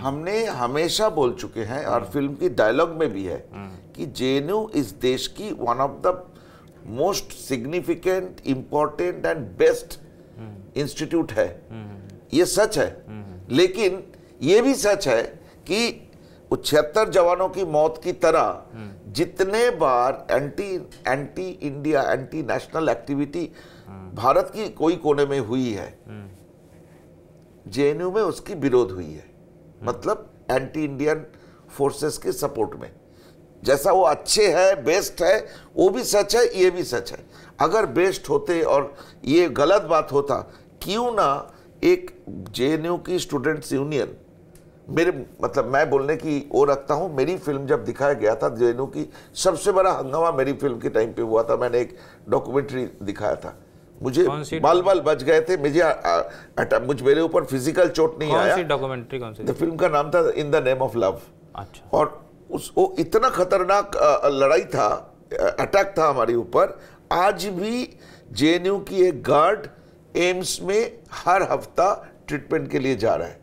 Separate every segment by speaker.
Speaker 1: हम्म। हमने हमेशा बोल चुके हैं और हम्म। फिल्म की डायलॉग में भी है हम्म। कि जे इस देश की one of the most significant important and best institute है ये सच है लेकिन ये भी सच है कि छिहत्तर जवानों की मौत की तरह जितने बार anti anti India anti national activity Bharat की कोई कोने में हुई है जेएनयू में उसकी विरोध हुई है मतलब एंटी इंडियन फोर्सेस के सपोर्ट में जैसा वो अच्छे है बेस्ट है वो भी सच है ये भी सच है अगर बेस्ट होते और ये गलत बात होता क्यों ना एक जे की स्टूडेंट्स यूनियन मेरे मतलब मैं बोलने की वो रखता हूँ मेरी फिल्म जब दिखाया गया था जे की सबसे बड़ा हंगामा मेरी फिल्म के टाइम पे हुआ था मैंने एक डॉक्यूमेंट्री दिखाया था मुझे बाल बाल बच गए थे मुझे मुझ मेरे ऊपर फिजिकल चोट नहीं कौन आया सी
Speaker 2: डॉक्यूमेंट्री कौन सी फिल्म का
Speaker 1: नाम था in the name of love अच्छा और उस वो इतना खतरनाक लड़ाई था अटैक था हमारे ऊपर आज भी जे की एक गार्ड एम्स में हर हफ्ता ट्रीटमेंट के लिए जा रहा है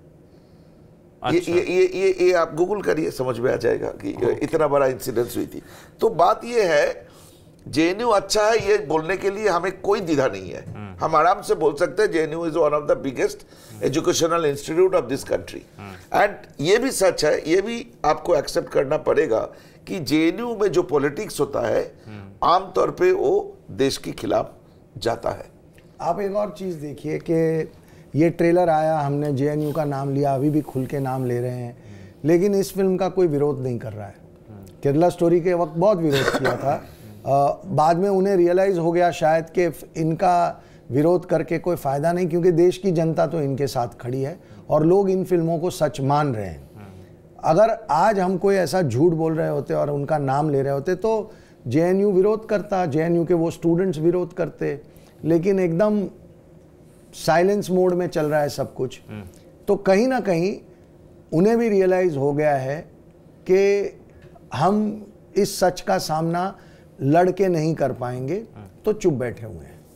Speaker 1: अच्छा। ये, ये ये ये आप गूगल करिए समझ में आ जाएगा कि इतना बड़ा इंसिडेंस हुई थी तो बात ये है जे अच्छा है ये बोलने के लिए हमें कोई दिधा नहीं है हम्म। हम आराम से बोल सकते हैं J N U is one of the biggest educational institute of this country and ये भी सच है ये भी आपको एक्सेप्ट करना पड़ेगा कि जे में जो पॉलिटिक्स होता है हम्म। आमतौर पे वो देश के खिलाफ जाता है
Speaker 2: आप एक और चीज़ देखिए कि ये ट्रेलर आया हमने जे का नाम लिया अभी भी खुल के नाम ले रहे हैं हम्म। लेकिन इस फिल्म का कोई विरोध नहीं कर रहा है केरला स्टोरी के वक्त बहुत विरोध किया था बाद में उन्हें रियलाइज़ हो गया शायद कि इनका विरोध करके कोई फ़ायदा नहीं क्योंकि देश की जनता तो इनके साथ खड़ी है और लोग इन फिल्मों को सच मान रहे हैं अगर आज हम कोई ऐसा झूठ बोल रहे होते और उनका नाम ले रहे होते तो जे विरोध करता जे के वो स्टूडेंट्स विरोध करते लेकिन एकदम साइलेंस मोड में चल रहा है सब कुछ हम्म। तो कहीं ना कहीं उन्हें भी रियलाइज़ हो गया है कि हम इस सच का सामना लड़के नहीं कर पाएंगे तो चुप बैठे हुए हैं